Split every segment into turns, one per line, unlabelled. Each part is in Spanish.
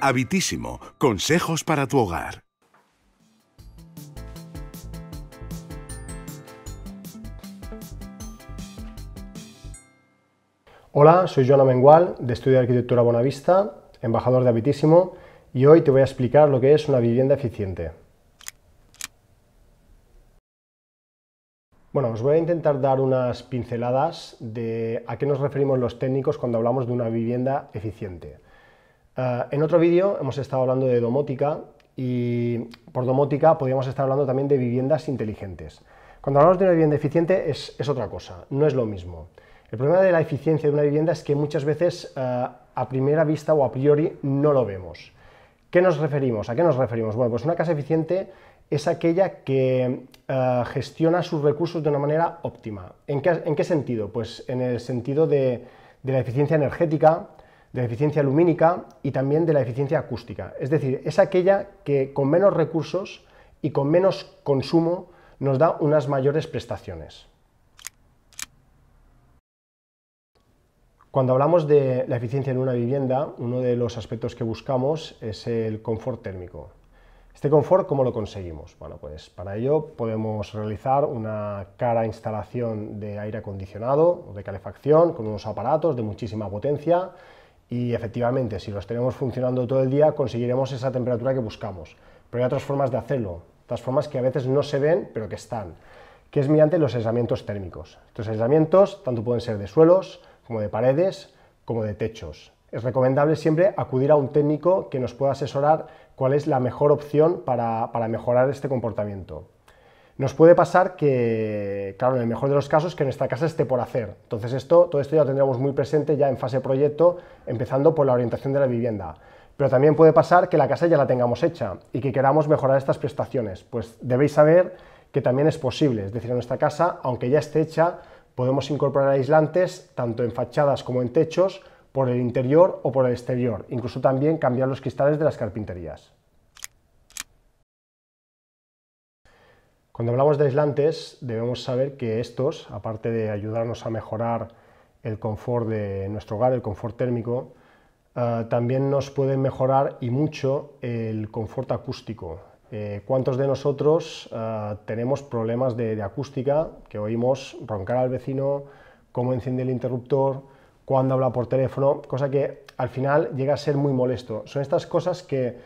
Habitísimo. Consejos para tu hogar. Hola, soy Joana Mengual, de Estudio de Arquitectura Bonavista, embajador de Habitísimo, y hoy te voy a explicar lo que es una vivienda eficiente. Bueno, os voy a intentar dar unas pinceladas de a qué nos referimos los técnicos cuando hablamos de una vivienda eficiente. Ah, en otro vídeo hemos estado hablando de domótica y por domótica podríamos estar hablando también de viviendas inteligentes. Cuando hablamos de una vivienda eficiente es, otra cosa, no es lo mismo. El problema de la eficiencia de una vivienda es que muchas veces ah, a primera vista o a priori no lo vemos. ¿Qué nos referimos? ¿A qué nos referimos? Bueno, pues una casa eficiente es aquella que ah, gestiona sus recursos de una manera óptima. ¿En qué, sentido? Pues en el sentido de la eficiencia energética, de la eficiencia lumínica y también de la eficiencia acústica. Es decir, es aquella que con menos recursos y con menos consumo nos da unas mayores prestaciones. Cuando hablamos de la eficiencia en una vivienda, uno de los aspectos que buscamos es el confort térmico. Este confort, ¿cómo lo conseguimos? Bueno, pues para ello podemos realizar una cara instalación de aire acondicionado o de calefacción con unos aparatos de muchísima potencia y efectivamente, si los tenemos funcionando todo el día, conseguiremos esa temperatura que buscamos. Pero hay otras formas de hacerlo, otras formas que a veces no se ven, pero que están, que es mediante los aislamientos térmicos. Estos aislamientos tanto pueden ser de suelos, como de paredes, como de techos. Es recomendable siempre acudir a un técnico que nos pueda asesorar cuál es la mejor opción para, para mejorar este comportamiento. Nos puede pasar que, claro, en el mejor de los casos, que nuestra casa esté por hacer. Entonces, esto, todo esto ya lo tendremos muy presente ya en fase proyecto, empezando por la orientación de la vivienda. Pero también puede pasar que la casa ya la tengamos hecha y que queramos mejorar estas prestaciones. Pues debéis saber que también es posible. Es decir, en nuestra casa, aunque ya esté hecha, podemos incorporar aislantes tanto en fachadas como en techos, por el interior o por el exterior. Incluso también cambiar los cristales de las carpinterías. Cuando hablamos de aislantes, debemos saber que estos, aparte de ayudarnos a mejorar el confort de nuestro hogar, el confort térmico, eh, también nos pueden mejorar y mucho el confort acústico. Eh, ¿Cuántos de nosotros eh, tenemos problemas de, de, acústica, que oímos roncar al vecino, cómo enciende el interruptor, cuándo habla por teléfono, cosa que al final llega a ser muy molesto? Son estas cosas que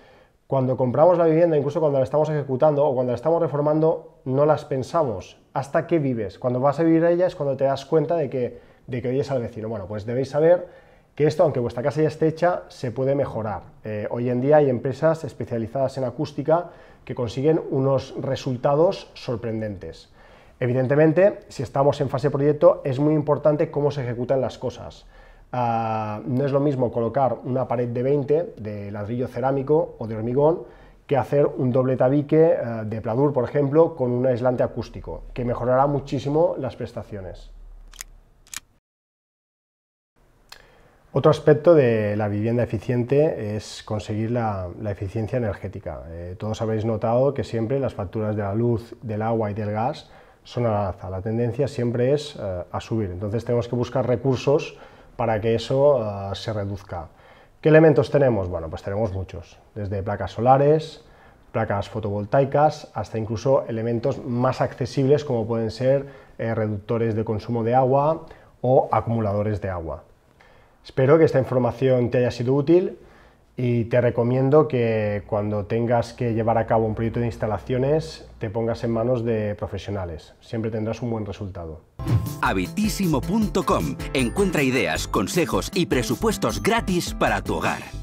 cuando compramos la vivienda, incluso cuando la estamos ejecutando o cuando la estamos reformando, no las pensamos hasta que vives. Cuando vas a vivir a ella es cuando te das cuenta de que, de que oyes al vecino. Bueno, pues debéis saber que esto, aunque vuestra casa ya esté hecha, se puede mejorar. Eh, hoy en día hay empresas especializadas en acústica que consiguen unos resultados sorprendentes. Evidentemente, si estamos en fase de proyecto, es muy importante cómo se ejecutan las cosas. Ah, no es lo mismo colocar una pared de 20 de ladrillo cerámico o de hormigón que hacer un doble tabique eh, de pladur, por ejemplo, con un aislante acústico, que mejorará muchísimo las prestaciones. Otro aspecto de la vivienda eficiente es conseguir la, eficiencia energética. Eh, todos habéis notado que siempre las facturas de la luz, del agua y del gas son a la alza. La tendencia siempre es eh, a subir. Entonces tenemos que buscar recursos para que eso eh, se reduzca. ¿Qué elementos tenemos? Bueno, pues tenemos muchos, desde placas solares, placas fotovoltaicas, hasta incluso elementos más accesibles como pueden ser eh, reductores de consumo de agua o acumuladores de agua. Espero que esta información te haya sido útil y te recomiendo que cuando tengas que llevar a cabo un proyecto de instalaciones te pongas en manos de profesionales. Siempre tendrás un buen resultado habitísimo.com. Encuentra ideas, consejos y presupuestos gratis para tu hogar.